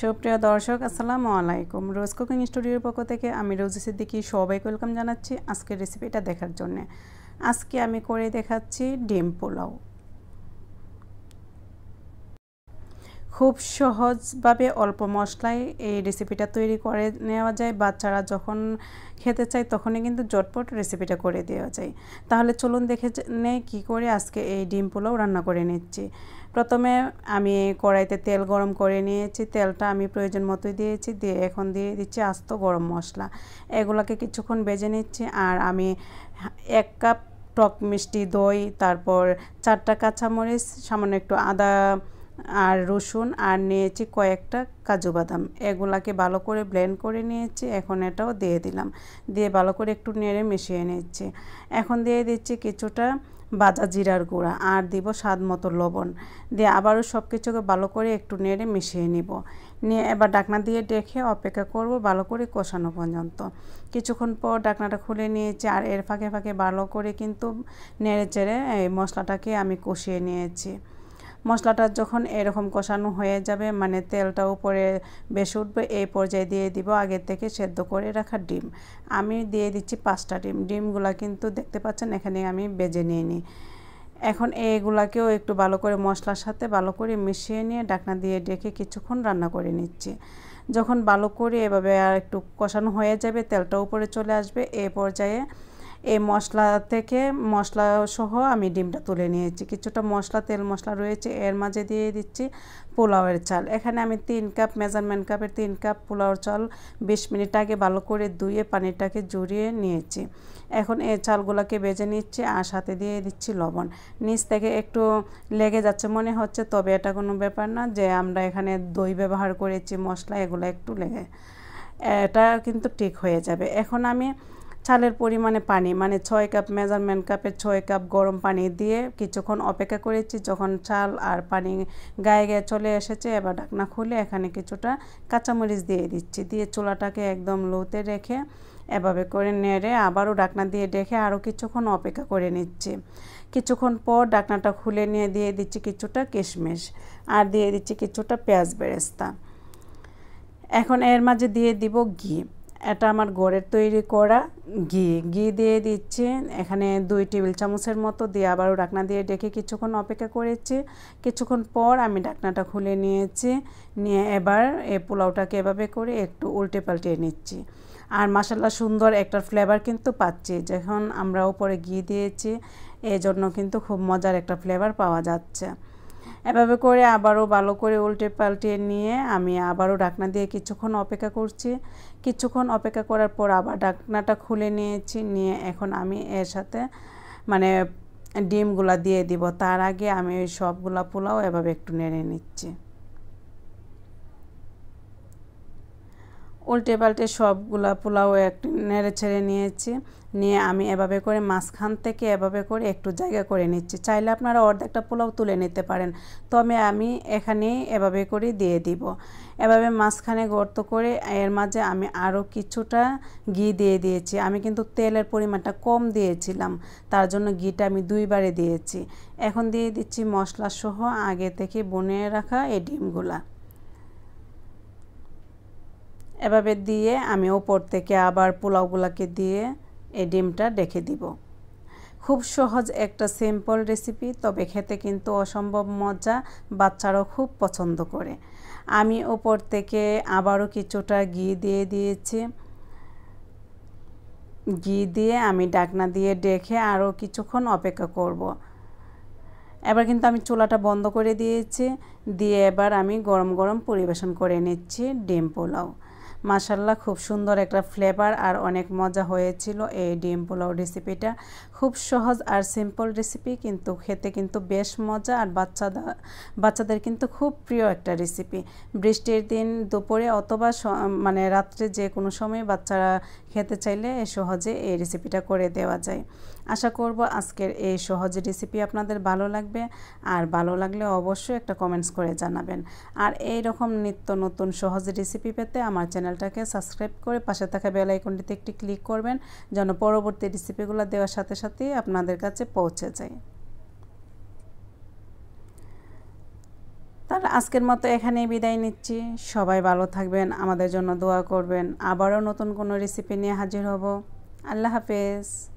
সুপ্রিয় দর্শক আসসালামু আলাইকুম রোজ কুকিং স্টুডিওর পক্ষ থেকে আমি রোজি সিদ্দিকি সবাইকে ওয়েলকাম জানাচ্ছি আজকের রেসিপিটা দেখার জন্যে আজকে আমি করে দেখাচ্ছি ডিম পোলাও খুব সহজভাবে অল্প মশলায় এই রেসিপিটা তৈরি করে নেওয়া যায় বাচ্চারা যখন খেতে চায় তখনই কিন্তু জটপট রেসিপিটা করে দেওয়া যায় তাহলে চলুন দেখে নেই কী করে আজকে এই ডিম পোলাও রান্না করে নিচ্ছি প্রথমে আমি কড়াইতে তেল গরম করে নিয়েছি তেলটা আমি প্রয়োজন মতোই দিয়েছি দিয়ে এখন দিয়ে দিচ্ছি আস্ত গরম মশলা এগুলোকে কিছুক্ষণ বেজে নিচ্ছি আর আমি এক কাপ টক মিষ্টি দই তারপর চারটা কাঁচামরিচ সামান্য একটু আদা আর রসুন আর নিয়েছি কয়েকটা কাজু বাদাম এগুলাকে ভালো করে ব্লেন্ড করে নিয়েছি এখন এটাও দিয়ে দিলাম দিয়ে ভালো করে একটু নেড়ে মিশিয়ে নিচ্ছি এখন দিয়ে দিচ্ছি কিছুটা বাজা জিরার গুঁড়া আর দিব স্বাদ মতো লবণ দিয়ে আবারও সব কিছুকে ভালো করে একটু নেড়ে মিশিয়ে নিব নিয়ে এবার ডাকনা দিয়ে ডেকে অপেক্ষা করব ভালো করে কষানো পর্যন্ত কিছুক্ষণ পর ডাকনাটা খুলে নিয়েছি আর এর ফাঁকে ফাঁকে ভালো করে কিন্তু নেড়ে চেড়ে এই মশলাটাকে আমি কষিয়ে নিয়েছি মশলাটা যখন এরকম কষানো হয়ে যাবে মানে তেলটা উপরে বেশ উঠবে এই পর্যায়ে দিয়ে দিব আগের থেকে সেদ্ধ করে রাখা ডিম আমি দিয়ে দিচ্ছি পাঁচটা ডিম ডিমগুলা কিন্তু দেখতে পাচ্ছেন এখানে আমি বেজে নিয়ে নিই এখন এগুলাকেও একটু ভালো করে মশলার সাথে ভালো করে মিশিয়ে নিয়ে ডাকনা দিয়ে ডেকে কিছুক্ষণ রান্না করে নিচ্ছি যখন ভালো করে এভাবে আর একটু কষানো হয়ে যাবে তেলটা উপরে চলে আসবে এ পর্যায়ে এই মশলা থেকে মশলা সহ আমি ডিমটা তুলে নিয়েছি কিছুটা মশলা তেল মশলা রয়েছে এর মাঝে দিয়ে দিচ্ছি পোলাওয়ের চাল এখানে আমি তিন কাপ মেজারমেন্ট কাপের তিন কাপ পোলাওর চাল বিশ মিনিট আগে ভালো করে ধুয়ে পানিটাকে জুড়িয়ে নিয়েছি এখন এই চালগুলোকে বেজে নিচ্ছি আর সাথে দিয়ে দিচ্ছি লবণ নিচ থেকে একটু লেগে যাচ্ছে মনে হচ্ছে তবে এটা কোনো ব্যাপার না যে আমরা এখানে দই ব্যবহার করেছি মশলা এগুলো একটু লেগে এটা কিন্তু ঠিক হয়ে যাবে এখন আমি চালের পরিমাণে পানি মানে ছয় কাপ মেজারমেন্ট কাপের ছয় কাপ গরম পানি দিয়ে কিছুক্ষণ অপেক্ষা করেছি যখন চাল আর পানি গায়ে গায়ে চলে এসেছে এবার ঢাকনা খুলে এখানে কিছুটা কাঁচামরিচ দিয়ে দিচ্ছি দিয়ে চুলাটাকে একদম লোতে রেখে এভাবে করে নেড়ে আবারও ডাকনা দিয়ে ডেকে আরও কিছুক্ষণ অপেক্ষা করে নিচ্ছি কিছুক্ষণ পর ডাকনাটা খুলে নিয়ে দিয়ে দিচ্ছি কিছুটা কিশমিশ আর দিয়ে দিচ্ছি কিছুটা পেঁয়াজ বেরেস্তা এখন এর মাঝে দিয়ে দিব ঘি এটা আমার গড়ের তৈরি করা ঘি ঘি দিয়ে দিচ্ছি এখানে দুই টেবিল চামচের মতো দিয়ে আবারও ডাকনা দিয়ে ডেকে কিছুক্ষণ অপেক্ষা করেছি কিছুক্ষণ পর আমি ডাকনাটা খুলে নিয়েছি নিয়ে এবার এ পোলাওটাকে এভাবে করে একটু উল্টে পাল্টে নিচ্ছি আর মাসাল্লা সুন্দর একটা ফ্লেভার কিন্তু পাচ্ছি যখন আমরা উপরে ঘি দিয়েছি এজন্য কিন্তু খুব মজার একটা ফ্লেভার পাওয়া যাচ্ছে এভাবে করে আবারও ভালো করে উল্টে পাল্টে নিয়ে আমি আবারও ঢাকনা দিয়ে কিছুক্ষণ অপেক্ষা করছি কিছুক্ষণ অপেক্ষা করার পর আবার ঢাকনাটা খুলে নিয়েছি নিয়ে এখন আমি এর সাথে মানে ডিমগুলা দিয়ে দিব তার আগে আমি ওই সবগুলা পোলাও এভাবে একটু নেড়ে নিচ্ছি উল্টে পাল্টে সবগুলা পোলাও একটু নেড়ে ছেড়ে নিয়েছি নিয়ে আমি এভাবে করে মাঝখান থেকে এভাবে করে একটু জায়গা করে নিচ্ছি চাইলে আপনারা অর্ধেকটা পোলাও তুলে নিতে পারেন তবে আমি এখানে এভাবে করে দিয়ে দিব এভাবে মাঝখানে গর্ত করে এর মাঝে আমি আরও কিছুটা ঘি দিয়ে দিয়েছি আমি কিন্তু তেলের পরিমাণটা কম দিয়েছিলাম তার জন্য ঘিটা আমি দুইবারে দিয়েছি এখন দিয়ে দিচ্ছি মশলাসহ আগে থেকে বনে রাখা এই ডিমগুলা এভাবে দিয়ে আমি ওপর থেকে আবার পোলাওগুলোকে দিয়ে এই ডিমটা ডেকে দিব খুব সহজ একটা সিম্পল রেসিপি তবে খেতে কিন্তু অসম্ভব মজা বাচ্চারাও খুব পছন্দ করে আমি ওপর থেকে আবারও কিছুটা ঘি দিয়ে দিয়েছি ঘি দিয়ে আমি ডাকনা দিয়ে ডেকে আরও কিছুক্ষণ অপেক্ষা করব। এবার কিন্তু আমি চুলাটা বন্ধ করে দিয়েছি দিয়ে এবার আমি গরম গরম পরিবেশন করে নিচ্ছি ডিম পোলাও মাসাল্লাহ খুব সুন্দর একটা ফ্লেভার আর অনেক মজা হয়েছিল এই ডিম পোলাও রেসিপিটা খুব সহজ আর সিম্পল রেসিপি কিন্তু খেতে কিন্তু বেশ মজা আর বাচ্চাদের বাচ্চাদের কিন্তু খুব প্রিয় একটা রেসিপি বৃষ্টির দিন দুপুরে অথবা মানে রাত্রে যে কোনো সময় বাচ্চারা খেতে চাইলে সহজে এই রেসিপিটা করে দেওয়া যায় আশা করব আজকের এই সহজ রেসিপি আপনাদের ভালো লাগবে আর ভালো লাগলে অবশ্যই একটা কমেন্টস করে জানাবেন আর এই রকম নিত্য নতুন সহজ রেসিপি পেতে আমার চ্যানেল চ্যানেলটাকে সাবস্ক্রাইব করে পাশে থাকা বেল আইকনটিতে একটি ক্লিক করবেন যেন পরবর্তী রেসিপিগুলো দেওয়ার সাথে সাথেই আপনাদের কাছে পৌঁছে যায় তাহলে আজকের মতো এখানে বিদায় নিচ্ছি সবাই ভালো থাকবেন আমাদের জন্য দোয়া করবেন আবারও নতুন কোনো রেসিপি নিয়ে হাজির হব আল্লাহ হাফেজ